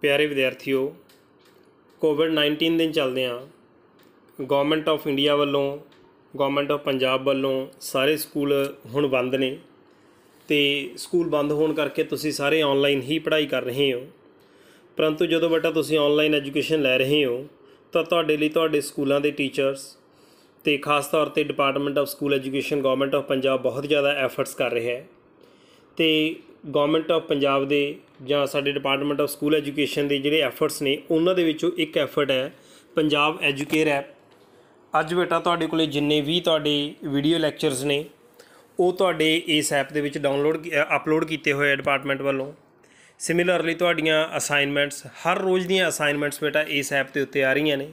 ਪਿਆਰੇ ਵਿਦਿਆਰਥੀਓ ਕੋਵਿਡ 19 ਦੇ ਚੱਲਦਿਆਂ ਗਵਰਨਮੈਂਟ ਆਫ ਇੰਡੀਆ ਵੱਲੋਂ ਗਵਰਨਮੈਂਟ ਆਫ ਪੰਜਾਬ ਵੱਲੋਂ ਸਾਰੇ ਸਕੂਲ ਹੁਣ ਬੰਦ ਨੇ ਤੇ ਸਕੂਲ ਬੰਦ ਹੋਣ ਕਰਕੇ ਤੁਸੀਂ ਸਾਰੇ ਆਨਲਾਈਨ ਹੀ ਪੜ੍ਹਾਈ ਕਰ ਰਹੇ ਹੋ ਪਰੰਤੂ ਜਦੋਂ ਬੇਟਾ ਤੁਸੀਂ ਆਨਲਾਈਨ ਐਜੂਕੇਸ਼ਨ ਲੈ ਰਹੇ ਹੋ ਤਾਂ ਤੁਹਾਡੇ ਲਈ ਤੁਹਾਡੇ ਸਕੂਲਾਂ ਦੇ ਟੀਚਰਸ ਤੇ ਖਾਸ ਤੌਰ ਤੇ department of school education government of Punjab ਬਹੁਤ ਜ਼ਿਆਦਾ ਐਫਰਟਸ ਕਰ ਰਿਹਾ ਹੈ ਤੇ ਗਵਰਨਮੈਂਟ ਆਫ ਪੰਜਾਬ ਦੇ ਜਾਂ ਸਾਡੇ ਡਿਪਾਰਟਮੈਂਟ ਆਫ ਸਕੂਲ ਐਜੂਕੇਸ਼ਨ ਦੇ ਜਿਹੜੇ ਐਫਰਟਸ ਨੇ ਉਹਨਾਂ ਦੇ ਵਿੱਚੋਂ ਇੱਕ ਐਫਰਟ ਹੈ ਪੰਜਾਬ ਐਜੂਕੇਅਰ ਐਪ ਅੱਜ ਬੇਟਾ ਤੁਹਾਡੇ ਕੋਲੇ ਜਿੰਨੇ ਵੀ ਤੁਹਾਡੇ ਵੀਡੀਓ ਲੈਕਚਰਸ ਨੇ ਉਹ ਤੁਹਾਡੇ ਇਸ ਐਪ ਦੇ ਵਿੱਚ ਡਾਊਨਲੋਡ ਅਪਲੋਡ ਕੀਤੇ ਹੋਏ ਡਿਪਾਰਟਮੈਂਟ ਵੱਲੋਂ ਸਿਮਿਲਰਲੀ ਤੁਹਾਡੀਆਂ ਅਸਾਈਨਮੈਂਟਸ ਹਰ ਰੋਜ਼ ਦੀਆਂ ਅਸਾਈਨਮੈਂਟਸ ਬੇਟਾ ਇਸ ਐਪ ਦੇ ਉੱਤੇ ਆ ਰਹੀਆਂ ਨੇ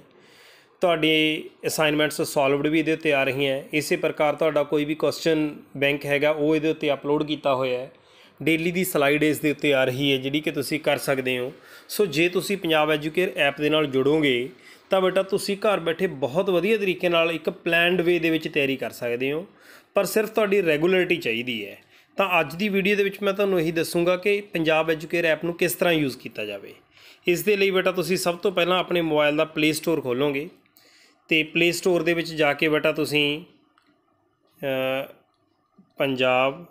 ਤੁਹਾਡੇ ਅਸਾਈਨਮੈਂਟਸ ਸੋਲਵਡ ਵੀ ਇਹਦੇ ਉੱਤੇ ਆ ਰਹੀਆਂ ਇਸੇ ਪ੍ਰਕਾਰ ਤੁਹਾਡਾ ਕੋਈ ਵੀ ਕੁਐਸਚਨ ਬੈਂਕ ਹੈਗਾ ਉਹ ਇਹਦੇ ਉੱਤੇ ਅਪਲੋਡ ਕੀਤਾ ਹੋਇਆ ਹੈ ਡੇਲੀ ਦੀ ਸਲਾਈਡ ਇਸ ਦੇ ਉੱਤੇ ਆ ਰਹੀ ਹੈ ਜਿਹੜੀ ਕਿ ਤੁਸੀਂ ਕਰ ਸਕਦੇ ਹੋ ਸੋ ਜੇ ਤੁਸੀਂ ਪੰਜਾਬ ਐਜੂਕੇਅਰ ਐਪ ਦੇ ਨਾਲ ਜੁੜੋਗੇ ਤਾਂ ਬੇਟਾ ਤੁਸੀਂ ਘਰ ਬੈਠੇ ਬਹੁਤ ਵਧੀਆ ਤਰੀਕੇ ਨਾਲ ਇੱਕ ਪਲਾਨਡ ਵੇ ਦੇ ਵਿੱਚ ਤਿਆਰੀ ਕਰ ਸਕਦੇ ਹੋ ਪਰ ਸਿਰਫ ਤੁਹਾਡੀ ਰੈਗੂਲਰਿਟੀ ਚਾਹੀਦੀ ਹੈ ਤਾਂ ਅੱਜ ਦੀ ਵੀਡੀਓ ਦੇ ਵਿੱਚ ਮੈਂ ਤੁਹਾਨੂੰ ਇਹੀ ਦੱਸੂਗਾ ਕਿ ਪੰਜਾਬ ਐਜੂਕੇਅਰ ਐਪ ਨੂੰ ਕਿਸ ਤਰ੍ਹਾਂ ਯੂਜ਼ ਕੀਤਾ ਜਾਵੇ ਇਸ ਦੇ ਲਈ ਬੇਟਾ ਤੁਸੀਂ ਸਭ ਤੋਂ ਪਹਿਲਾਂ ਆਪਣੇ ਮੋਬਾਈਲ ਦਾ ਪਲੇ ਸਟੋਰ ਖੋਲੋਗੇ ਤੇ ਪਲੇ ਸਟੋਰ ਦੇ ਵਿੱਚ ਜਾ ਕੇ ਬੇਟਾ ਤੁਸੀਂ ਪੰਜਾਬ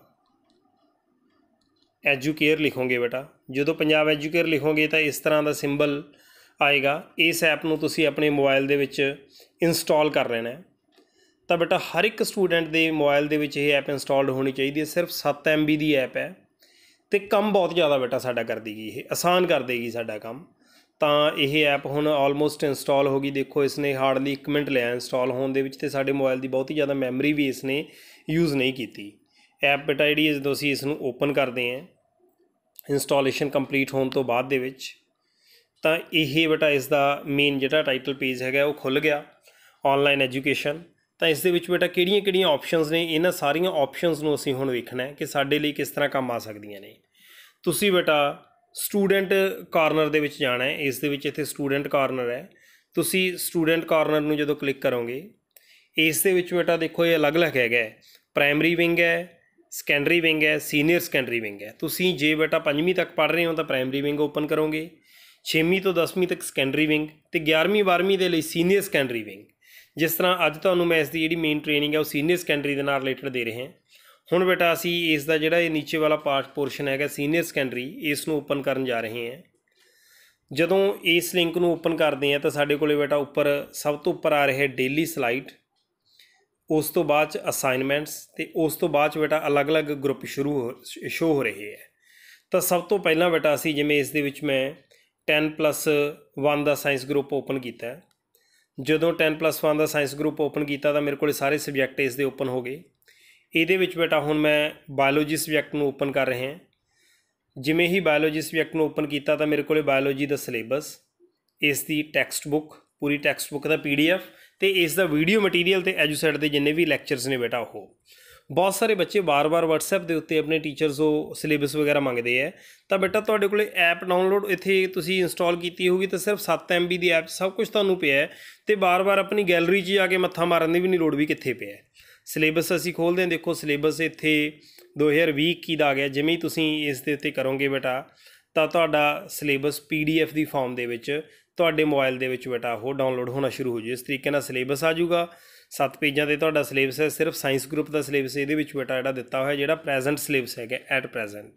ਐਜੂਕੇਅਰ ਲਿਖੋਗੇ ਬੇਟਾ ਜਦੋਂ ਪੰਜਾਬ ਐਜੂਕੇਅਰ ਲਿਖੋਗੇ ਤਾਂ ਇਸ ਤਰ੍ਹਾਂ ਦਾ ਸਿੰਬਲ ਆਏਗਾ ਇਸ ਐਪ ਨੂੰ ਤੁਸੀਂ ਆਪਣੇ ਮੋਬਾਈਲ ਦੇ ਵਿੱਚ ਇੰਸਟਾਲ ਕਰ ਲੈਣਾ ਹੈ ਤਾਂ ਬੇਟਾ ਹਰ ਇੱਕ ਸਟੂਡੈਂਟ ਦੇ ਮੋਬਾਈਲ ਦੇ ਵਿੱਚ ਇਹ ਐਪ ਇੰਸਟਾਲਡ ਹੋਣੀ ਚਾਹੀਦੀ ਹੈ ਸਿਰਫ 7 MB ਦੀ ਐਪ ਹੈ ਤੇ ਕੰਮ ਬਹੁਤ ਜ਼ਿਆਦਾ ਬੇਟਾ ਸਾਡਾ ਕਰ ਦੇਗੀ ਇਹ ਆਸਾਨ ਕਰ ਦੇਗੀ ਸਾਡਾ ਕੰਮ ਤਾਂ ਇਹ ਐਪ ਹੁਣ ਆਲਮੋਸਟ ਇੰਸਟਾਲ ਹੋ ਗਈ ਦੇਖੋ ਇਸ ਨੇ ਹਾਰਡਲੀ 1 ਮਿੰਟ ਲਿਆ ਇੰਸਟਾਲ ਹੋਣ ਦੇ ਵਿੱਚ ਤੇ ਸਾਡੇ ਮੋਬਾਈਲ ਦੀ ਬਹੁਤ ਹੀ ਜ਼ਿਆਦਾ ਮੈਮਰੀ ਵੀ ਇਸ ਨੇ ਯੂਜ਼ ਨਹੀਂ ਕੀਤੀ ਐਪ ਬੇਟਾ ਜਿਹੜੀ ਜਦੋਂ ਅਸੀਂ ਇਸ ਨੂੰ ਓਪਨ ਕਰਦੇ ਹਾਂ ਇੰਸਟਾਲੇਸ਼ਨ ਕੰਪਲੀਟ ਹੋਣ ਤੋਂ ਬਾਅਦ ਦੇ ਵਿੱਚ ਤਾਂ ਇਹ ਬਟਾ ਇਸ ਦਾ ਮੇਨ ਜਿਹੜਾ ਟਾਈਟਲ ਪੇਜ ਹੈਗਾ ਉਹ ਖੁੱਲ ਗਿਆ ਆਨਲਾਈਨ ਐਜੂਕੇਸ਼ਨ ਤਾਂ ਇਸ ਦੇ ਵਿੱਚ ਬੇਟਾ ਕਿਹੜੀਆਂ-ਕਿਹੜੀਆਂ ਆਪਸ਼ਨਸ ਨੇ ਇਹਨਾਂ ਸਾਰੀਆਂ ਆਪਸ਼ਨਸ ਨੂੰ ਅਸੀਂ ਹੁਣ ਵੇਖਣਾ ਹੈ ਕਿ ਸਾਡੇ ਲਈ ਕਿਸ ਤਰ੍ਹਾਂ ਕੰਮ ਆ ਸਕਦੀਆਂ ਨੇ ਤੁਸੀਂ ਬੇਟਾ ਸਟੂਡੈਂਟ ਕਾਰਨਰ ਦੇ ਵਿੱਚ ਜਾਣਾ ਹੈ ਇਸ ਦੇ ਵਿੱਚ ਇੱਥੇ ਸਟੂਡੈਂਟ ਕਾਰਨਰ ਹੈ ਤੁਸੀਂ ਸਟੂਡੈਂਟ ਕਾਰਨਰ ਨੂੰ ਜਦੋਂ ਕਲਿੱਕ ਕਰੋਗੇ ਇਸ ਦੇ ਵਿੱਚ ਬੇਟਾ ਦੇਖੋ ਇਹ ਅਲੱਗ-ਅਲੱਗ ਹੈਗਾ ਪ੍ਰਾਇਮਰੀ ਵਿੰਗ ਹੈ ਸੈਕੰਡਰੀ ਵਿੰਗ ਹੈ ਸੀਨੀਅਰ ਸੈਕੰਡਰੀ ਵਿੰਗ ਹੈ ਤੁਸੀਂ ਜੇ ਬੇਟਾ 5ਵੀਂ ਤੱਕ ਪੜ੍ਹ ਰਹੇ ਹੋ ਤਾਂ ਪ੍ਰਾਇਮਰੀ ਵਿੰਗ ਓਪਨ ਕਰੋਗੇ 6ਵੀਂ ਤੋਂ 10ਵੀਂ ਤੱਕ ਸੈਕੰਡਰੀ ਵਿੰਗ ਤੇ 11ਵੀਂ 12ਵੀਂ ਦੇ ਲਈ ਸੀਨੀਅਰ ਸੈਕੰਡਰੀ ਵਿੰਗ ਜਿਸ ਤਰ੍ਹਾਂ ਅੱਜ ਤੁਹਾਨੂੰ ਮੈਂ ਇਸ ਦੀ ਜਿਹੜੀ ਮੇਨ ਟ੍ਰੇਨਿੰਗ ਹੈ ਉਹ ਸੀਨੀਅਰ ਸੈਕੰਡਰੀ ਦੇ ਨਾਲ ਰਿਲੇਟਡ ਦੇ ਰਹੇ ਹਾਂ ਹੁਣ ਬੇਟਾ ਅਸੀਂ ਇਸ ਦਾ ਜਿਹੜਾ ਇਹ ਨੀਚੇ ਵਾਲਾ ਪਾਰਟ ਪੋਰਸ਼ਨ ਹੈਗਾ ਸੀਨੀਅਰ ਸੈਕੰਡਰੀ ਇਸ ਨੂੰ ਓਪਨ ਕਰਨ ਜਾ ਰਹੇ ਹਾਂ ਜਦੋਂ ਇਸ ਲਿੰਕ ਨੂੰ ਓਪਨ ਕਰਦੇ ਆ ਤਾਂ ਸਾਡੇ ਕੋਲੇ ਬੇਟਾ ਉੱਪਰ ਸਭ ਤੋਂ ਉੱਪਰ ਆ ਰਿਹਾ ਹੈ ਡੇਲੀ ਸਲਾਈਡ ਉਸ ਤੋਂ ਬਾਅਦ ਚ ਅਸਾਈਨਮੈਂਟਸ ਤੇ ਉਸ ਤੋਂ ਬਾਅਦ ਚ ਬੇਟਾ ਅਲੱਗ-ਅਲੱਗ ਗਰੁੱਪ ਸ਼ੁਰੂ ਸ਼ੋ ਹੋ ਰਹੇ ਹੈ ਤਾਂ ਸਭ ਤੋਂ ਪਹਿਲਾਂ ਬੇਟਾ ਅਸੀਂ ਜਿਵੇਂ ਇਸ ਦੇ ਵਿੱਚ ਮੈਂ 10+1 ਦਾ ਸਾਇੰਸ ਗਰੁੱਪ ਓਪਨ ਕੀਤਾ ਹੈ ਜਦੋਂ 10+1 ਦਾ ਸਾਇੰਸ ਗਰੁੱਪ ਓਪਨ ਕੀਤਾ ਤਾਂ ਮੇਰੇ ਕੋਲੇ ਸਾਰੇ ਸਬਜੈਕਟ ਇਸ ਦੇ ਓਪਨ ਹੋ ਗਏ ਇਹਦੇ ਵਿੱਚ ਬੇਟਾ ਹੁਣ ਮੈਂ ਬਾਇਓਲੋਜੀ ਸਬਜੈਕਟ ਨੂੰ ਓਪਨ ਕਰ ਰਹੇ ਹਾਂ ਜਿਵੇਂ ਹੀ ਬਾਇਓਲੋਜੀ ਸਬਜੈਕਟ ਨੂੰ ਓਪਨ ਕੀਤਾ ਤਾਂ ਮੇਰੇ ਕੋਲੇ ਬਾਇਓਲੋਜੀ ਦਾ ਸਿਲੇਬਸ ਇਸ ਦੀ ਟੈਕਸਟ ਬੁੱਕ ਪੂਰੀ ਟੈਕਸਟ ਬੁੱਕ ਦਾ ਪੀਡੀਐਫ ਤੇ ਇਸ ਦਾ ਵੀਡੀਓ ਮਟੀਰੀਅਲ ਤੇ ਐਜੂਸੈਟ ਦੇ ਜਿੰਨੇ ਵੀ ਲੈਕਚਰਸ ਨੇ ਬੇਟਾ ਉਹ ਬਹੁਤ ਸਾਰੇ ਬੱਚੇ ਬਾਰ-ਬਾਰ WhatsApp ਦੇ ਉੱਤੇ ਆਪਣੇ ਟੀਚਰਸ ਉਹ ਸਿਲੇਬਸ ਵਗੈਰਾ ਮੰਗਦੇ ਆ ਤਾਂ ਬੇਟਾ ਤੁਹਾਡੇ ਕੋਲੇ ਐਪ ਡਾਊਨਲੋਡ ਇੱਥੇ ਤੁਸੀਂ ਇੰਸਟਾਲ ਕੀਤੀ ਹੋਊਗੀ ਤਾਂ ਸਿਰਫ 7 MB ਦੀ ਐਪ ਸਭ ਕੁਝ ਤੁਹਾਨੂੰ ਪਿਆ ਤੇ ਬਾਰ-ਬਾਰ ਆਪਣੀ ਗੈਲਰੀ 'ਚ ਜਾ ਕੇ ਮੱਥਾ ਮਾਰਨ ਦੀ ਵੀ ਨਹੀਂ ਲੋੜ ਵੀ ਕਿੱਥੇ ਪਿਆ ਸਿਲੇਬਸ ਅਸੀਂ ਖੋਲਦੇ ਹਾਂ ਦੇਖੋ ਸਿਲੇਬਸ ਇੱਥੇ 2020 ਕੀ ਦਾ ਆ ਗਿਆ ਜਿਵੇਂ ਹੀ ਤੁਸੀਂ ਇਸ ਦੇ ਉੱਤੇ ਕਰੋਗੇ ਬੇਟਾ ਤਾਂ ਤੁਹਾਡਾ ਸਿਲੇਬਸ PDF ਦੀ ਫਾਰਮ ਦੇ ਵਿੱਚ ਤੁਹਾਡੇ ਮੋਬਾਈਲ ਦੇ ਵਿੱਚ ਬੇਟਾ ਉਹ ਡਾਊਨਲੋਡ ਹੋਣਾ ਸ਼ੁਰੂ ਹੋ ਜੂ ਇਸ ਤਰੀਕੇ ਨਾਲ ਸਿਲੇਬਸ ਆ ਜਾਊਗਾ ਸੱਤ ਪੇਜਾਂ ਤੇ ਤੁਹਾਡਾ ਸਿਲੇਬਸ ਹੈ ਸਿਰਫ ਸਾਇੰਸ ਗਰੁੱਪ ਦਾ ਸਿਲੇਬਸ ਇਹਦੇ ਵਿੱਚ ਬੇਟਾ ਜਿਹੜਾ ਦਿੱਤਾ ਹੋਇਆ ਜਿਹੜਾ ਪ੍ਰੈਜ਼ੈਂਟ ਸਿਲੇਬਸ ਹੈਗਾ ਐਟ ਪ੍ਰੈਜ਼ੈਂਟ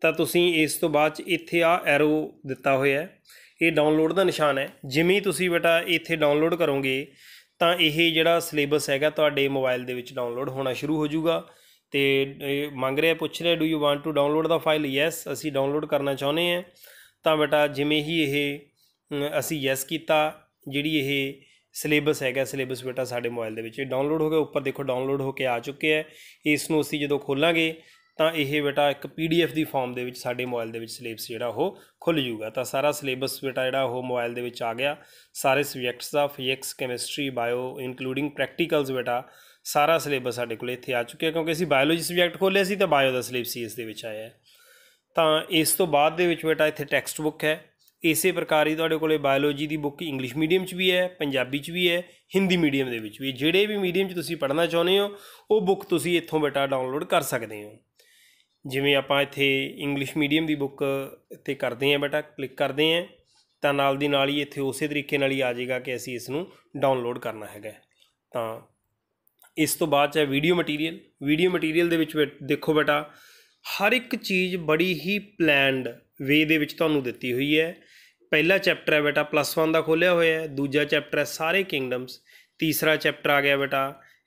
ਤਾਂ ਤੁਸੀਂ ਇਸ ਤੋਂ ਬਾਅਦ ਇੱਥੇ ਆ ਐਰੋ ਦਿੱਤਾ ਹੋਇਆ ਹੈ ਇਹ ਡਾਊਨਲੋਡ ਦਾ ਨਿਸ਼ਾਨ ਹੈ ਜਿਵੇਂ ਤੁਸੀਂ ਬੇਟਾ ਇੱਥੇ ਡਾਊਨਲੋਡ ਕਰੋਗੇ ਤਾਂ ਇਹ ਜਿਹੜਾ ਸਿਲੇਬਸ ਹੈਗਾ ਤੁਹਾਡੇ ਮੋਬਾਈਲ ਦੇ ਵਿੱਚ ਡਾਊਨਲੋਡ ਹੋਣਾ ਸ਼ੁਰੂ ਹੋ ਜਾਊਗਾ ਤੇ ਮੰਗ ਰਿਹਾ ਪੁੱਛ ਰਿਹਾ do you want to download the file yes ਅਸੀਂ ਡਾਊਨਲੋਡ ਕਰਨਾ ਚਾਹੁੰਦੇ ਹਾਂ ਤਾਂ ਬੇਟਾ ਜਿਵੇਂ ਹੀ ਇਹ ਅਸੀਂ ਯੈਸ ਕੀਤਾ ਜਿਹੜੀ ਇਹ ਸਿਲੇਬਸ ਹੈਗਾ ਸਿਲੇਬਸ ਬੇਟਾ ਸਾਡੇ ਮੋਬਾਈਲ ਦੇ ਵਿੱਚ ਡਾਊਨਲੋਡ ਹੋ ਗਿਆ ਉੱਪਰ ਦੇਖੋ ਡਾਊਨਲੋਡ ਹੋ ਕੇ ਆ ਚੁੱਕੇ ਹੈ ਇਸ ਨੂੰ ਅਸੀਂ ਜਦੋਂ ਖੋਲਾਂਗੇ ਤਾਂ ਇਹ ਬੇਟਾ ਇੱਕ ਪੀਡੀਐਫ ਦੀ ਫਾਰਮ ਦੇ ਵਿੱਚ ਸਾਡੇ ਮੋਬਾਈਲ ਦੇ ਵਿੱਚ ਸਿਲੇਬਸ ਜਿਹੜਾ ਉਹ ਖੁੱਲ ਜੂਗਾ ਤਾਂ ਸਾਰਾ ਸਿਲੇਬਸ ਬੇਟਾ ਜਿਹੜਾ ਉਹ ਮੋਬਾਈਲ ਦੇ ਵਿੱਚ ਆ ਗਿਆ ਸਾਰੇ ਸਬਜੈਕਟਸ ਦਾ physics chemistry bio including practicals ਬੇਟਾ ਸਾਰਾ ਸਿਲੇਬਸ ਸਾਡੇ ਕੋਲ ਇੱਥੇ ਆ ਚੁੱਕਿਆ ਕਿਉਂਕਿ ਅਸੀਂ ਬਾਇਓਲੋਜੀ ਸਬਜੈਕਟ ਖੋਲਿਆ ਸੀ ਤਾਂ ਬਾਇਓ ਦਾ ਸਿਲੇਬਸ ਇਸ ਦੇ ਵਿੱਚ ਆਇਆ ਤਾਂ ਇਸ ਤੋਂ ਬਾਅਦ ਦੇ ਵਿੱਚ ਬੇਟਾ ਇੱਥੇ ਟੈਕਸਟ ਬੁੱਕ ਹੈ ਇਸੇ ਪ੍ਰਕਾਰ ਹੀ ਤੁਹਾਡੇ ਕੋਲੇ ਬਾਇਓਲੋਜੀ ਦੀ ਬੁੱਕ ਇੰਗਲਿਸ਼ ਮੀਡੀਅਮ 'ਚ ਵੀ ਹੈ ਪੰਜਾਬੀ 'ਚ ਵੀ ਹੈ ਹਿੰਦੀ ਮੀਡੀਅਮ ਦੇ ਵਿੱਚ ਵੀ ਜਿਹੜੇ ਵੀ ਮੀਡੀਅਮ 'ਚ ਤੁਸੀਂ ਪੜ੍ਹਨਾ ਚਾਹੁੰਦੇ ਹੋ ਉਹ ਬੁੱਕ ਤੁਸੀਂ ਇੱਥੋਂ ਬੇਟਾ ਡਾਊਨਲੋਡ ਕਰ ਸਕਦੇ ਹੋ ਜਿਵੇਂ ਆਪਾਂ ਇੱਥੇ ਇੰਗਲਿਸ਼ ਮੀਡੀਅਮ ਦੀ ਬੁੱਕ ਤੇ ਕਰਦੇ ਆਂ ਬੇਟਾ ਕਲਿੱਕ ਕਰਦੇ ਆਂ ਤਾਂ ਨਾਲ ਦੀ ਨਾਲ ਹੀ ਇੱਥੇ ਉਸੇ ਤਰੀਕੇ ਨਾਲ ਹੀ ਆ ਜਾਏਗਾ ਕਿ ਅਸੀਂ ਇਸ ਨੂੰ ਡਾਊਨਲੋਡ ਕਰਨਾ ਹੈਗਾ ਤਾਂ ਇਸ ਤੋਂ ਬਾਅਦ ਹੈ ਵੀਡੀਓ ਮਟੀਰੀਅਲ ਵੀਡੀਓ ਮਟੀਰੀਅਲ ਦੇ ਵਿੱਚ ਦੇਖੋ ਬੇਟਾ ਹਰ ਇੱਕ ਚੀਜ਼ ਬੜੀ ਹੀ ਪਲਾਨਡ ਵੇ ਦੇ ਵਿੱਚ ਤੁਹਾਨੂੰ ਦਿੱਤੀ ਹੋਈ ਹੈ ਪਹਿਲਾ ਚੈਪਟਰ ਹੈ ਬੇਟਾ ਪਲੱਸ 1 ਦਾ ਖੋਲਿਆ ਹੋਇਆ ਹੈ ਦੂਜਾ ਚੈਪਟਰ ਹੈ ਸਾਰੇ ਕਿੰਗਡਮਸ ਤੀਸਰਾ ਚੈਪਟਰ ਆ ਗਿਆ ਬੇਟਾ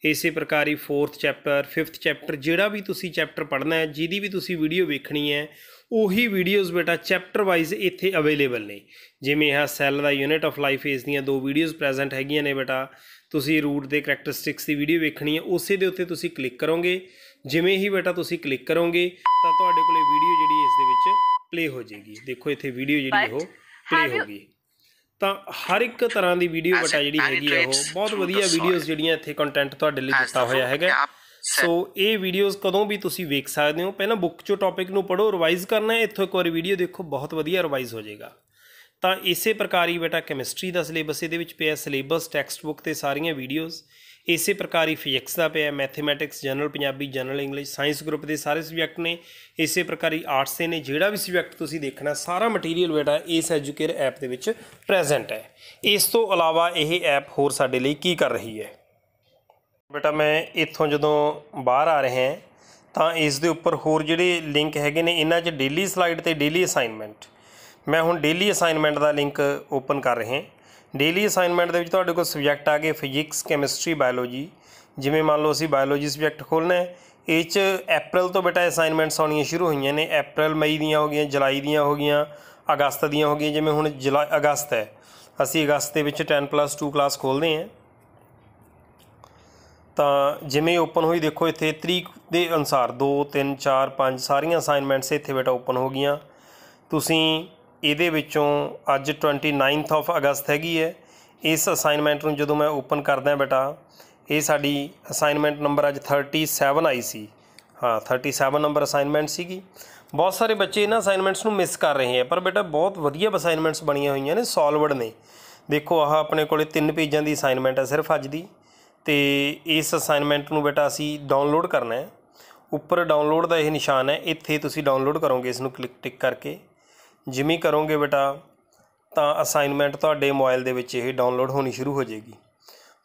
ਇਸੇ ਪ੍ਰਕਾਰ ਹੀ 4th ਚੈਪਟਰ 5th ਚੈਪਟਰ ਜਿਹੜਾ ਵੀ ਤੁਸੀਂ ਚੈਪਟਰ ਪੜ੍ਹਨਾ ਹੈ ਜਿਹਦੀ ਵੀ ਤੁਸੀਂ ਵੀਡੀਓ ਵੇਖਣੀ ਹੈ ਉਹੀ ਵੀਡੀਓਜ਼ ਬੇਟਾ ਚੈਪਟਰ ਵਾਈਜ਼ ਇੱਥੇ ਅਵੇਲੇਬਲ ਨੇ ਜਿਵੇਂ ਇਹ ਸੈੱਲ ਦਾ ਯੂਨਿਟ ਆਫ ਲਾਈਫ ਇਸ ਦੀਆਂ ਦੋ ਵੀਡੀਓਜ਼ ਪ੍ਰੈਜ਼ੈਂਟ ਹੈਗੀਆਂ ਨੇ ਬੇਟਾ ਤੁਸੀਂ ਰੂਟ ਦੇ ਕੈਰੈਕਟਰਿਸਟਿਕਸ ਦੀ ਵੀਡੀਓ ਵੇਖਣੀ ਹੈ ਉਸੇ ਦੇ ਉੱਤੇ ਤੁਸੀਂ ਕਲਿੱਕ ਕਰੋਗੇ ਜਿਵੇਂ ਹੀ ਬੇਟਾ ਤੁਸੀਂ ਕਲਿੱਕ ਕਰੋਗੇ ਤਾਂ ਤੁਹਾਡੇ ਕੋਲੇ ਵੀਡੀਓ ਜਿਹੜੀ ਇਸ ਦੇ ਵਿੱਚ ਪਲੇ ਹੋ ਜਾਏਗੀ ਦੇਖੋ ਇੱਥੇ ਵੀਡੀਓ ਜਿਹੜੀ ਉਹ ਪਲੇ ਹੋ ਗਈ ਤਾਂ ਹਰ ਇੱਕ ਤਰ੍ਹਾਂ ਦੀ ਵੀਡੀਓ ਬਟਾ ਜਿਹੜੀ ਹੈਗੀ ਆ ਉਹ ਬਹੁਤ ਵਧੀਆ ਵੀਡੀਓਜ਼ ਜਿਹੜੀਆਂ ਇੱਥੇ ਕੰਟੈਂਟ ਤੁਹਾਡੇ ਲਈ ਦਿੱਤਾ ਹੋਇਆ ਹੈਗਾ ਸੋ ਇਹ ਵੀਡੀਓਜ਼ ਕਦੋਂ ਵੀ ਤੁਸੀਂ ਵੇਖ ਸਕਦੇ ਹੋ ਪਹਿਲਾਂ ਬੁੱਕ ਚੋਂ ਟੌਪਿਕ ਨੂੰ ਪੜੋ ਰਿਵਾਈਜ਼ ਕਰਨਾ ਹੈ ਇੱਥੋਂ ਇੱਕ ਵਾਰੀ ਵੀਡੀਓ ਦੇਖੋ ਬਹੁਤ ਵਧੀਆ ਰਿਵਾਈਜ਼ ਹੋ ਜਾਏਗਾ ਤਾਂ ਇਸੇ ਪ੍ਰਕਾਰ ਹੀ ਬੇਟਾ ਕੈਮਿਸਟਰੀ ਦਾ ਸਿਲੇਬਸ ਇਹਦੇ ਵਿੱਚ ਪਿਆ ਸਿਲੇਬਸ ਟੈਕਸਟ ਬੁੱਕ ਤੇ ਸਾਰੀਆਂ ਵੀਡੀਓਜ਼ ਇਸੇ ਪ੍ਰਕਾਰ ਹੀ ਫਿਜ਼ਿਕਸ ਦਾ ਪਿਆ mathematics general Punjabi general English science group ਦੇ ਸਾਰੇ ਸਬਜੈਕਟ ਨੇ ਇਸੇ ਪ੍ਰਕਾਰ ਹੀ ਆਰਟਸ ਦੇ ਨੇ ਜਿਹੜਾ ਵੀ ਸਬਜੈਕਟ ਤੁਸੀਂ ਦੇਖਣਾ ਸਾਰਾ ਮਟੀਰੀਅਲ ਬੇਟਾ ਇਸ ਐਜੂਕੇਅਰ ਐਪ ਦੇ ਵਿੱਚ ਪ੍ਰੈਜ਼ੈਂਟ ਹੈ ਇਸ ਤੋਂ ਇਲਾਵਾ ਇਹ ਐਪ ਹੋਰ ਸਾਡੇ ਲਈ ਕੀ ਕਰ ਰਹੀ ਹੈ ਬੇਟਾ ਮੈਂ ਇੱਥੋਂ ਜਦੋਂ ਬਾਹਰ ਆ ਰਹੇ ਹਾਂ ਤਾਂ ਇਸ ਦੇ ਉੱਪਰ ਹੋਰ ਜਿਹੜੇ ਲਿੰਕ ਹੈਗੇ ਨੇ ਇਹਨਾਂ 'ਚ ਡੇਲੀ ਸਲਾਈਡ ਤੇ ਡੇਲੀ ਅਸਾਈਨਮੈਂਟ ਮੈਂ ਹੁਣ ਡੇਲੀ ਅਸਾਈਨਮੈਂਟ ਦਾ ਲਿੰਕ ਓਪਨ ਕਰ ਰਹੇ ਹਾਂ ਡੇਲੀ ਅਸਾਈਨਮੈਂਟ ਦੇ ਵਿੱਚ ਤੁਹਾਡੇ ਕੋਲ ਸਬਜੈਕਟ ਆ ਗਏ ਫਿਜ਼ਿਕਸ ਕੈਮਿਸਟਰੀ ਬਾਇਓਲੋਜੀ ਜਿਵੇਂ ਮੰਨ ਲਓ ਅਸੀਂ ਬਾਇਓਲੋਜੀ ਸਬਜੈਕਟ ਖੋਲਣਾ ਹੈ ਇਹ ਚ ਅਪ੍ਰੈਲ ਤੋਂ ਬੇਟਾ ਅਸਾਈਨਮੈਂਟਸ ਆਉਣੀਆਂ ਸ਼ੁਰੂ ਹੋਈਆਂ ਨੇ ਅਪ੍ਰੈਲ ਮਈ ਦੀਆਂ ਹੋ ਗਈਆਂ ਜੁਲਾਈ ਦੀਆਂ ਹੋ ਗਈਆਂ ਅਗਸਤ ਦੀਆਂ ਹੋ ਗਈਆਂ ਜਿਵੇਂ ਹੁਣ ਜੁਲਾਈ ਅਗਸਤ ਹੈ ਅਸੀਂ ਅਗਸਤ ਦੇ ਵਿੱਚ 10+2 ਕਲਾਸ ਖੋਲਦੇ ਹਾਂ ਤਾਂ ਜਿਵੇਂ ਓਪਨ ਹੋਈ ਦੇਖੋ ਇੱਥੇ ਤਰੀਕ ਦੇ ਅਨੁਸਾਰ 2 3 4 5 ਸਾਰੀਆਂ ਅਸਾਈਨਮੈਂਟਸ ਇੱਥੇ ਬੇਟਾ ਓਪਨ ਹੋ ਗਈਆਂ ਤੁਸੀਂ ਇਹਦੇ ਵਿੱਚੋਂ ਅੱਜ 29th ਆਫ ਅਗਸਤ ਹੈਗੀ ਹੈ ਇਸ ਅਸਾਈਨਮੈਂਟ ਨੂੰ ਜਦੋਂ ਮੈਂ ਓਪਨ ਕਰਦਾ ਬੇਟਾ ਇਹ ਸਾਡੀ ਅਸਾਈਨਮੈਂਟ ਨੰਬਰ ਅੱਜ 37 ਆਈ ਸੀ ਹਾਂ 37 ਨੰਬਰ ਅਸਾਈਨਮੈਂਟ ਸੀਗੀ ਬਹੁਤ ਸਾਰੇ ਬੱਚੇ ਇਹਨਾਂ ਅਸਾਈਨਮੈਂਟਸ ਨੂੰ ਮਿਸ ਕਰ ਰਹੇ ਆ ਪਰ ਬੇਟਾ ਬਹੁਤ ਵਧੀਆ ਅਸਾਈਨਮੈਂਟਸ ਬਣੀਆਂ ਹੋਈਆਂ ਨੇ ਸੋਲਵਡ ਨੇ ਦੇਖੋ ਆਹ ਆਪਣੇ ਕੋਲੇ ਤਿੰਨ ਪੇਜਾਂ ਦੀ ਅਸਾਈਨਮੈਂਟ ਹੈ ਸਿਰਫ ਅੱਜ ਦੀ ਤੇ ਇਸ ਅਸਾਈਨਮੈਂਟ ਨੂੰ ਬੇਟਾ ਅਸੀਂ ਡਾਊਨਲੋਡ ਕਰਨਾ ਹੈ ਉੱਪਰ ਡਾਊਨਲੋਡ ਦਾ ਇਹ ਨਿਸ਼ਾਨ ਹੈ ਇੱਥੇ ਤੁਸੀਂ ਡਾਊਨਲੋਡ ਕਰੋਗੇ ਇਸ ਨੂੰ ਕਲਿੱਕ ਟਿਕ ਕਰਕੇ ਜਿਵੇਂ ਕਰੋਗੇ ਬੇਟਾ ਤਾਂ ਅਸਾਈਨਮੈਂਟ ਤੁਹਾਡੇ ਮੋਬਾਈਲ ਦੇ ਵਿੱਚ ਇਹ ਡਾਊਨਲੋਡ ਹੋਣੀ ਸ਼ੁਰੂ ਹੋ ਜਾਏਗੀ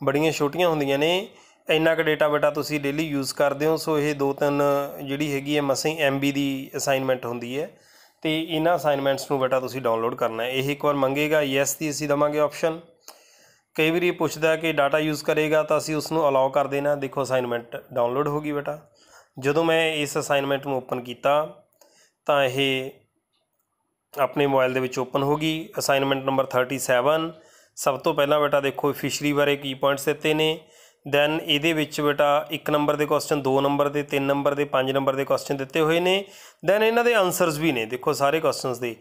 ਬੜੀਆਂ ਛੋਟੀਆਂ ਹੁੰਦੀਆਂ ਨੇ ਇੰਨਾ ਕੁ ਡਾਟਾ ਬੇਟਾ ਤੁਸੀਂ ਡੇਲੀ ਯੂਜ਼ ਕਰਦੇ ਹੋ ਸੋ ਇਹ ਦੋ ਤਿੰਨ ਜਿਹੜੀ ਹੈਗੀ ਹੈ ਮਸੇ ਐਮਬੀ ਦੀ ਅਸਾਈਨਮੈਂਟ ਹੁੰਦੀ ਹੈ ਤੇ ਇਹਨਾਂ ਅਸਾਈਨਮੈਂਟਸ ਨੂੰ ਬੇਟਾ ਤੁਸੀਂ ਡਾਊਨਲੋਡ ਕਰਨਾ ਹੈ ਇਹ ਇੱਕ ਵਾਰ ਮੰਗੇਗਾ ਯੈਸ ਦੀ ਅਸੀਂ ਦਵਾਂਗੇ ਆਪਸ਼ਨ ਕਈ ਵਾਰੀ ਪੁੱਛਦਾ ਕਿ ਡਾਟਾ ਯੂਜ਼ ਕਰੇਗਾ ਤਾਂ ਅਸੀਂ ਉਸ ਨੂੰ ਅਲਾਉ ਕਰ ਦੇਣਾ ਦੇਖੋ ਅਸਾਈਨਮੈਂਟ ਡਾਊਨਲੋਡ ਹੋ ਗਈ ਬੇਟਾ ਜਦੋਂ ਮੈਂ ਇਸ ਅਸਾਈਨਮੈਂਟ ਨੂੰ ਓਪਨ ਕੀਤਾ ਤਾਂ ਇਹ ਆਪਣੇ ਮੋਬਾਈਲ ਦੇ ਵਿੱਚ ਓਪਨ ਹੋ ਗਈ ਅਸਾਈਨਮੈਂਟ ਨੰਬਰ 37 ਸਭ ਤੋਂ ਪਹਿਲਾਂ ਬੇਟਾ ਦੇਖੋ ਫਿਸ਼ਰੀ ਬਾਰੇ ਕੀ ਪੁਆਇੰਟਸ ਦਿੱਤੇ ਨੇ ਦੈਨ ਇਹਦੇ ਵਿੱਚ ਬੇਟਾ 1 ਨੰਬਰ ਦੇ ਕੁਐਸਚਨ 2 ਨੰਬਰ ਦੇ 3 ਨੰਬਰ ਦੇ 5 ਨੰਬਰ ਦੇ ਕੁਐਸਚਨ ਦਿੱਤੇ ਹੋਏ ਨੇ ਦੈਨ ਇਹਨਾਂ ਦੇ ਆਨਸਰਸ ਵੀ ਨੇ ਦੇਖੋ ਸਾਰੇ ਕੁਐਸਚਨਸ ਦੇ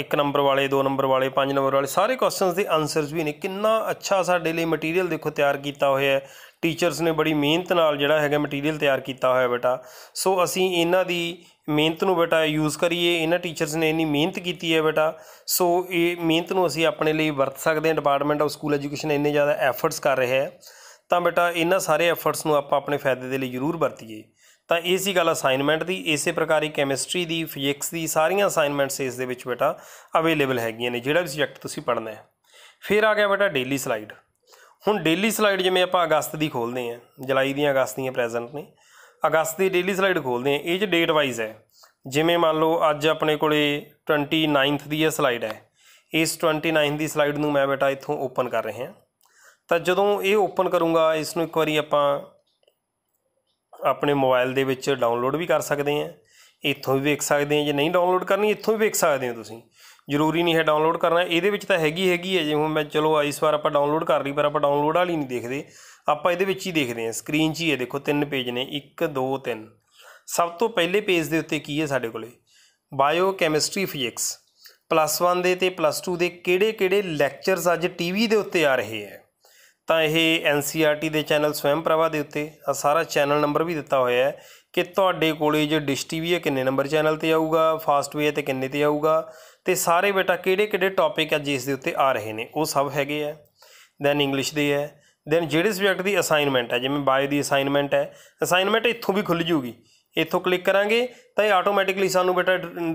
1 ਨੰਬਰ ਵਾਲੇ 2 ਨੰਬਰ ਵਾਲੇ 5 ਨੰਬਰ ਵਾਲੇ ਸਾਰੇ ਕੁਐਸਚਨਸ ਦੇ ਆਨਸਰਸ ਵੀ ਨੇ ਕਿੰਨਾ ਅੱਛਾ ਸਾਡੇ ਲਈ ਮਟੀਰੀਅਲ ਦੇਖੋ ਤਿਆਰ ਕੀਤਾ ਹੋਇਆ ਹੈ ਟੀਚਰਸ ਨੇ ਬੜੀ ਮਿਹਨਤ ਨਾਲ ਜਿਹੜਾ ਹੈਗਾ ਮਟੀਰੀਅਲ ਤਿਆਰ ਕੀਤਾ ਹੋਇਆ ਬੇਟਾ ਸੋ ਅਸੀਂ ਇਹਨਾਂ ਦੀ ਮਿਹਨਤ ਨੂੰ ਬੇਟਾ ਯੂਜ਼ ਕਰੀਏ ਇਹਨਾਂ ਟੀਚਰਸ ਨੇ ਇੰਨੀ ਮਿਹਨਤ ਕੀਤੀ ਹੈ ਬੇਟਾ ਸੋ ਇਹ ਮਿਹਨਤ ਨੂੰ ਅਸੀਂ ਆਪਣੇ ਲਈ ਵਰਤ ਸਕਦੇ ਹਾਂ ਡਿਪਾਰਟਮੈਂਟ ਆਫ ਸਕੂਲ ਐਜੂਕੇਸ਼ਨ ਇੰਨੇ ਜ਼ਿਆਦਾ ਐਫਰਟਸ ਕਰ ਰਿਹਾ ਹੈ ਤਾਂ ਬੇਟਾ ਇਹਨਾਂ ਸਾਰੇ ਐਫਰਟਸ ਨੂੰ ਆਪਾਂ ਆਪਣੇ ਫਾਇਦੇ ਦੇ ਲਈ ਜ਼ਰੂਰ ਵਰਤੀਏ ਤਾਂ ਇਹ ਸੀ ਗੱਲ ਅਸਾਈਨਮੈਂਟ ਦੀ ਇਸੇ ਪ੍ਰਕਾਰ ਹੀ ਕੈਮਿਸਟਰੀ ਦੀ ਫਿਜ਼ਿਕਸ ਦੀ ਸਾਰੀਆਂ ਅਸਾਈਨਮੈਂਟਸ ਇਸ ਦੇ ਵਿੱਚ ਬੇਟਾ ਅਵੇਲੇਬਲ ਹੈਗੀਆਂ ਨੇ ਜਿਹੜਾ ਵੀ ਸਬਜੈਕਟ ਤੁਸੀਂ ਪੜ੍ਹਨਾ ਹੈ ਫਿਰ ਆ ਗਿਆ ਬੇਟਾ ਡੇਲੀ ਸਲਾਈਡ ਹੁਣ ਡੇਲੀ ਸਲਾਈਡ ਜਿਵੇਂ ਆਪਾਂ ਅਗਸਤ ਦੀ ਖੋਲਦੇ ਹਾਂ ਜੁਲਾਈ ਦੀਆਂ ਅਗਸਤ ਦੀਆਂ ਪ੍ਰੈਜ਼ੈਂਟ ਨੇ ਅਗਸਤ ਦੀ ਡੇਲੀ ਸਲਾਈਡ ਖੋਲਦੇ ਆ ਇਹ ਚ ਡੇਟ ਵਾਈਜ਼ ਹੈ ਜਿਵੇਂ ਮੰਨ ਲਓ ਅੱਜ ਆਪਣੇ ਕੋਲੇ 29th ਦੀ ਇਹ ਸਲਾਈਡ ਹੈ ਇਸ 29th ਦੀ ਸਲਾਈਡ ਨੂੰ ਮੈਂ ਬੇਟਾ ਇੱਥੋਂ ਓਪਨ ਕਰ ਰਹੇ ਹਾਂ ਤਾਂ ਜਦੋਂ ਇਹ ਓਪਨ ਕਰੂੰਗਾ ਇਸ ਨੂੰ ਇੱਕ ਵਾਰੀ ਆਪਾਂ ਆਪਣੇ ਮੋਬਾਈਲ ਦੇ ਵਿੱਚ ਡਾਊਨਲੋਡ ਵੀ ਕਰ ਸਕਦੇ ਆ ਇੱਥੋਂ ਵੀ ਵੇਖ ਸਕਦੇ ਆ ਜੇ ਨਹੀਂ ਡਾਊਨਲੋਡ ਕਰਨੀ ਇੱਥੋਂ ਵੀ ਵੇਖ ਸਕਦੇ ਹੋ ਤੁਸੀਂ ਜ਼ਰੂਰੀ ਨਹੀਂ ਹੈ ਡਾਊਨਲੋਡ ਕਰਨਾ ਇਹਦੇ ਵਿੱਚ ਤਾਂ ਹੈਗੀ ਹੈਗੀ ਹੈ ਜੇ ਮੈਂ ਚਲੋ ਇਸ ਵਾਰ ਆਪਾਂ ਡਾਊਨਲੋਡ ਕਰ ਲਈ ਪਰ ਆਪਾਂ ਡਾਊਨਲੋਡ ਵਾਲੀ ਨਹੀਂ ਦੇਖਦੇ ਆਪਾਂ ਇਹਦੇ ਵਿੱਚ ਹੀ ਦੇਖਦੇ ਹਾਂ ਸਕਰੀਨ 'ਚ ਹੀ ਹੈ ਦੇਖੋ ਤਿੰਨ ਪੇਜ ਨੇ 1 2 3 ਸਭ ਤੋਂ ਪਹਿਲੇ ਪੇਜ ਦੇ ਉੱਤੇ ਕੀ ਹੈ ਸਾਡੇ ਕੋਲੇ ਬਾਇਓ ਕੈਮਿਸਟਰੀ ਫਿਜ਼ਿਕਸ ਪਲੱਸ 1 ਦੇ ਤੇ ਪਲੱਸ 2 ਦੇ ਕਿਹੜੇ-ਕਿਹੜੇ ਲੈਕਚਰਸ ਅੱਜ ਟੀਵੀ ਦੇ ਉੱਤੇ ਆ ਰਹੇ ਹੈ ਤਾਂ ਇਹ ਐਨਸੀਆਰਟੀ e ਦੇ ਚੈਨਲ ਸਵੈਮ ਪ੍ਰਵਾਹ ਦੇ ਉੱਤੇ ਆ ਸਾਰਾ ਚੈਨਲ ਨੰਬਰ ਵੀ ਦਿੱਤਾ ਹੋਇਆ ਹੈ ਕਿ ਤੁਹਾਡੇ ਕੋਲੇ ਜੋ ਡਿਸ਼ ਟੀਵੀ ਹੈ ਕਿੰਨੇ ਨੰਬਰ ਚੈਨਲ ਤੇ ਆਊਗਾ ਫਾਸਟ ਵੇ ਤੇ ਕਿੰਨੇ ਤੇ ਆਊਗਾ ਤੇ ਸਾਰੇ ਬੇਟਾ ਕਿਹੜੇ-ਕਿਹੜੇ ਟੌਪਿਕ ਅੱਜ ਇਸ ਦੇ ਉੱਤੇ ਆ ਰਹੇ ਨੇ ਉਹ ਸਭ ਹੈਗੇ ਆ ਦੈਨ ਇੰਗਲਿਸ਼ ਦੇ ਹੈ ਦੈਨ ਜਿਹੜੇ ਸਬਜੈਕਟ ਦੀ ਅਸਾਈਨਮੈਂਟ ਹੈ ਜਿਵੇਂ ਬਾਇਓ ਦੀ ਅਸਾਈਨਮੈਂਟ ਹੈ ਅਸਾਈਨਮੈਂਟ ਇੱਥੋਂ ਵੀ ਖੁੱਲ ਜੂਗੀ ਇੱਥੋਂ ਕਲਿੱਕ ਕਰਾਂਗੇ ਤਾਂ ਇਹ ਆਟੋਮੈਟਿਕਲੀ ਸਾਨੂੰ ਬੇਟਾ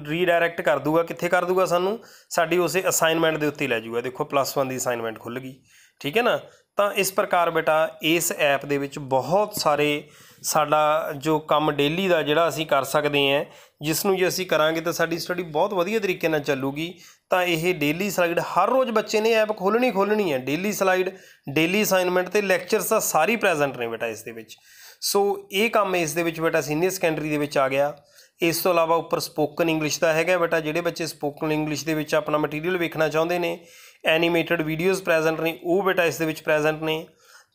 ਰੀਡਾਇਰੈਕਟ ਕਰ ਦੂਗਾ ਕਿੱਥੇ ਕਰ ਦੂਗਾ ਸਾਨੂੰ ਸਾਡੀ ਉਸੇ ਅਸਾਈਨਮੈਂਟ ਦੇ ਉੱਤੇ ਲੈ ਜੂਗਾ ਦੇਖੋ ਪਲੱਸ 1 ਦੀ ਅਸਾਈਨਮੈਂਟ ਖੁੱਲ ਗਈ ਠੀਕ ਹੈ ਨਾ ਤਾਂ ਇਸ ਪ੍ਰਕਾਰ ਬੇਟਾ ਇਸ ਐਪ ਦੇ ਵਿੱਚ ਬਹੁਤ ਸਾਰੇ ਸਾਡਾ ਜੋ ਕੰਮ ਡੇਲੀ ਦਾ ਜਿਹੜਾ ਅਸੀਂ ਕਰ ਸਕਦੇ ਹਾਂ ਜਿਸ ਨੂੰ ਜੇ ਅਸੀਂ ਕਰਾਂਗੇ ਤਾਂ ਸਾਡੀ ਸਟੱਡੀ ਬਹੁਤ ਵਧੀਆ ਤਰੀਕੇ ਨਾਲ ਚੱਲੂਗੀ ਤਾਂ ਇਹ ਡੇਲੀ ਸਲਾਈਡ ਹਰ ਰੋਜ਼ ਬੱਚੇ ਨੇ ਐਪ ਖੋਲਣੀ ਖੋਲਣੀ ਹੈ ਡੇਲੀ ਸਲਾਈਡ ਡੇਲੀ ਅਸਾਈਨਮੈਂਟ ਤੇ ਲੈਕਚਰਸ ਤਾਂ ਸਾਰੀ ਪ੍ਰੈਜ਼ੈਂਟ ਨੇ ਬੇਟਾ ਇਸ ਦੇ ਵਿੱਚ ਸੋ ਇਹ ਕੰਮ ਇਸ ਦੇ ਵਿੱਚ ਬੇਟਾ ਸੀਨੀਅਰ ਸੈਕੰਡਰੀ ਦੇ ਵਿੱਚ ਆ ਗਿਆ ਇਸ ਤੋਂ ਇਲਾਵਾ ਉੱਪਰ ਸਪੋਕਨ ਇੰਗਲਿਸ਼ ਦਾ ਹੈਗਾ ਬੇਟਾ ਜਿਹੜੇ ਬੱਚੇ ਸਪੋਕਨ ਇੰਗਲਿਸ਼ ਦੇ ਵਿੱਚ ਆਪਣਾ ਮਟੀਰੀਅਲ ਵੇਖਣਾ ਚਾਹੁੰਦੇ ਨੇ ਐਨੀਮੇਟਿਡ ਵੀਡੀਓਜ਼ ਪ੍ਰੈਜ਼ੈਂਟ ਨੇ ਉਹ ਬੇਟਾ ਇਸ ਦੇ ਵਿੱਚ ਪ੍ਰੈਜ਼ੈਂਟ ਨੇ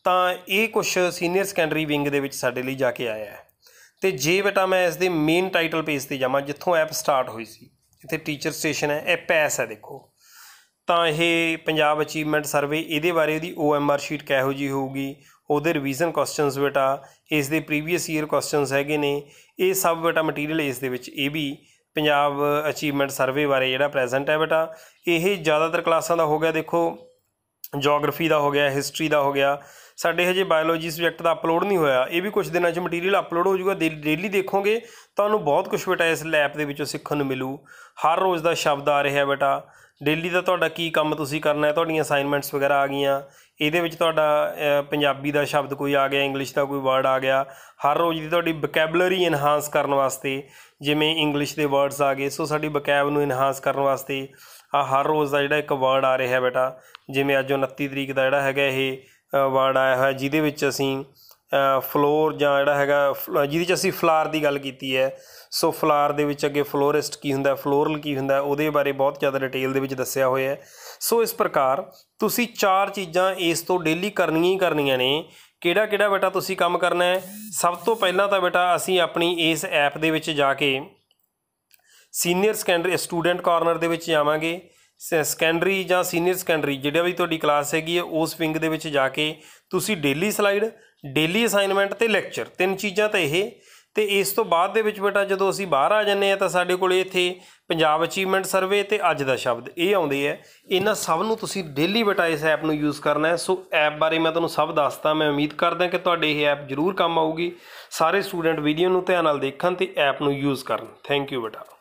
ਤਾਂ ਇਹ ਕੁਝ ਸੀਨੀਅਰ ਸੈਕੰਡਰੀ ਵਿੰਗ ਦੇ ਵਿੱਚ ਸਾਡੇ ਲਈ ਜਾ ਕੇ ਆਇਆ ਹੈ ਤੇ ਜੇ ਬਟਾ ਮੈਂ ਇਸ ਦੇ ਮੇਨ ਟਾਈਟਲ ਪੇਜ ਤੇ ਜਾਵਾਂ ਜਿੱਥੋਂ ਐਪ ਸਟਾਰਟ ਹੋਈ ਸੀ ਇੱਥੇ ਟੀਚਰ ਸਟੇਸ਼ਨ ਹੈ ਇਹ ਪੈਸ ਹੈ ਦੇਖੋ ਤਾਂ ਇਹ ਪੰਜਾਬ ਅਚੀਵਮੈਂਟ ਸਰਵੇ ਇਹਦੇ ਬਾਰੇ ਦੀ OMR ਸ਼ੀਟ ਕਿਹੋ ਜੀ ਹੋਊਗੀ ਉਹਦੇ ਰਿਵੀਜ਼ਨ ਕੁਐਸਚਨਸ ਬਟਾ ਇਸ ਦੇ ਪ੍ਰੀਵੀਅਸ ਈਅਰ ਕੁਐਸਚਨਸ ਹੈਗੇ ਨੇ ਇਹ ਸਭ ਬਟਾ ਮਟੀਰੀਅਲ ਇਸ ਦੇ ਵਿੱਚ ਇਹ ਵੀ ਪੰਜਾਬ ਅਚੀਵਮੈਂਟ ਸਰਵੇ ਬਾਰੇ ਜਿਹੜਾ ਪ੍ਰੈਜ਼ੈਂਟ ਹੈ ਬਟਾ ਇਹ ਜ਼ਿਆਦਾਤਰ ਕਲਾਸਾਂ ਦਾ ਹੋ ਗਿਆ ਦੇਖੋ ਜੀਓਗ੍ਰਾਫੀ ਦਾ ਹੋ ਗਿਆ ਹਿਸਟਰੀ ਦਾ ਹੋ ਗਿਆ ਸਾਡੇ ਹਜੇ ਬਾਇਓਲੋਜੀ ਸਬਜੈਕਟ ਦਾ ਅਪਲੋਡ ਨਹੀਂ ਹੋਇਆ ਇਹ ਵੀ ਕੁਝ ਦਿਨਾਂ 'ਚ ਮਟੀਰੀਅਲ ਅਪਲੋਡ ਹੋ ਜਾਊਗਾ ਡੇਲੀ ਦੇਖੋਗੇ ਤੁਹਾਨੂੰ ਬਹੁਤ ਕੁਝ ਬਟਾ ਇਸ ਲੈਪ ਦੇ ਵਿੱਚੋਂ ਸਿੱਖਣ ਨੂੰ ਮਿਲੂ ਹਰ ਰੋਜ਼ ਦਾ ਸ਼ਬਦ ਆ ਰਿਹਾ ਬੇਟਾ ਡੇਲੀ ਦਾ ਤੁਹਾਡਾ ਕੀ ਕੰਮ ਤੁਸੀਂ ਕਰਨਾ ਹੈ ਤੁਹਾਡੀਆਂ ਅਸਾਈਨਮੈਂਟਸ ਵਗੈਰਾ ਆ ਗਈਆਂ ਇਹਦੇ ਵਿੱਚ ਤੁਹਾਡਾ ਪੰਜਾਬੀ ਦਾ ਸ਼ਬਦ ਕੋਈ ਆ ਗਿਆ ਇੰਗਲਿਸ਼ ਦਾ ਕੋਈ ਵਰਡ ਆ ਗਿਆ ਹਰ ਰੋਜ਼ ਦੀ ਤੁਹਾਡੀ ਵੋਕੈਬਲਰੀ ਇਨਹਾਂਸ ਕਰਨ ਵਾਸਤੇ ਜਿਵੇਂ ਇੰਗਲਿਸ਼ ਦੇ ਵਰਡਸ ਆ ਗਏ ਸੋ ਸਾਡੀ ਵੋਕੈਬ ਨੂੰ ਇਨਹਾਂਸ ਕਰਨ ਵਾਸਤੇ ਆ ਹਰ ਰੋਜ਼ ਦਾ ਜਿਹੜਾ ਇੱਕ ਵਰਡ ਆ ਰਿਹਾ ਬੇਟਾ ਜਿਵੇਂ ਅੱਜ 29 ਤਰੀਕ ਦਾ ਜਿਹੜਾ ਹੈਗਾ ਇਹ ਵਰਡ ਆਇਆ ਹੋਇਆ ਜਿਹਦੇ ਵਿੱਚ ਅਸੀਂ ਫਲੋਰ ਜਾਂ ਜਿਹੜਾ ਹੈਗਾ ਜਿਹਦੇ 'ਚ ਅਸੀਂ ਫਲਾਰ ਦੀ ਗੱਲ ਕੀਤੀ ਹੈ ਸੋ ਫਲਾਰ ਦੇ ਵਿੱਚ ਅੱਗੇ ਫਲੋਰਿਸਟ ਕੀ ਹੁੰਦਾ ਫਲੋਰਲ ਕੀ ਹੁੰਦਾ ਉਹਦੇ ਬਾਰੇ ਬਹੁਤ ਜ਼ਿਆਦਾ ਡਿਟੇਲ ਦੇ ਵਿੱਚ ਦੱਸਿਆ ਹੋਇਆ ਹੈ ਸੋ ਇਸ ਪ੍ਰਕਾਰ ਤੁਸੀਂ ਚਾਰ ਚੀਜ਼ਾਂ ਇਸ ਤੋਂ ਡੇਲੀ ਕਰਨੀਆਂ ਹੀ ਕਰਨੀਆਂ ਨੇ ਕਿਹੜਾ ਕਿਹੜਾ ਬੇਟਾ ਤੁਸੀਂ ਕੰਮ ਕਰਨਾ ਹੈ ਸਭ ਤੋਂ ਪਹਿਲਾਂ ਤਾਂ ਬੇਟਾ ਅਸੀਂ ਆਪਣੀ ਇਸ ਐਪ ਦੇ ਵਿੱਚ ਜਾ ਕੇ ਸੀਨੀਅਰ ਸੈਕੰਡਰੀ ਸਟੂਡੈਂਟ ਕਾਰਨਰ ਦੇ ਵਿੱਚ ਜਾਵਾਂਗੇ ਸੈਕੰਡਰੀ ਜਾਂ ਸੀਨੀਅਰ ਸੈਕੰਡਰੀ ਜਿਹੜਾ ਵੀ ਤੁਹਾਡੀ ਕਲਾਸ ਹੈਗੀ ਹੈ ਉਸ ਵਿੰਗ ਦੇ ਵਿੱਚ ਜਾ ਕੇ ਤੁਸੀਂ ਡੇਲੀ ਸਲਾਈਡ ਡੇਲੀ ਅਸਾਈਨਮੈਂਟ ਤੇ ਲੈਕਚਰ ਤਿੰਨ ਚੀਜ਼ਾਂ ਤਾਂ ਇਹ ਤੇ ਇਸ ਤੋਂ ਬਾਅਦ ਦੇ ਵਿੱਚ ਬੇਟਾ ਜਦੋਂ ਅਸੀਂ ਬਾਹਰ ਆ ਜੰਨੇ ਆ ਤਾਂ ਸਾਡੇ ਕੋਲ ਇੱਥੇ ਪੰਜਾਬ ਅਚੀਵਮੈਂਟ ਸਰਵੇ ਤੇ ਅੱਜ ਦਾ ਸ਼ਬਦ ਇਹ ਆਉਂਦੇ ਆ ਇਹਨਾਂ ਸਭ ਨੂੰ ਤੁਸੀਂ ਡੇਲੀ ਬੇਟਾ ਇਸ ਐਪ ਨੂੰ ਯੂਜ਼ ਕਰਨਾ ਹੈ ਸੋ ਐਪ ਬਾਰੇ ਮੈਂ ਤੁਹਾਨੂੰ ਸਭ ਦੱਸਦਾ ਮੈਂ ਉਮੀਦ ਕਰਦਾ ਕਿ ਤੁਹਾਡੇ ਇਹ ਐਪ ਜ਼ਰੂਰ ਕੰਮ ਆਊਗੀ ਸਾਰੇ ਸਟੂਡੈਂਟ ਵੀਡੀਓ ਨੂੰ ਧਿਆਨ ਨਾਲ ਦੇਖਣ ਤੇ ਐਪ ਨੂੰ ਯੂਜ਼ ਕਰਨ ਥੈਂਕ ਯੂ ਬੇਟਾ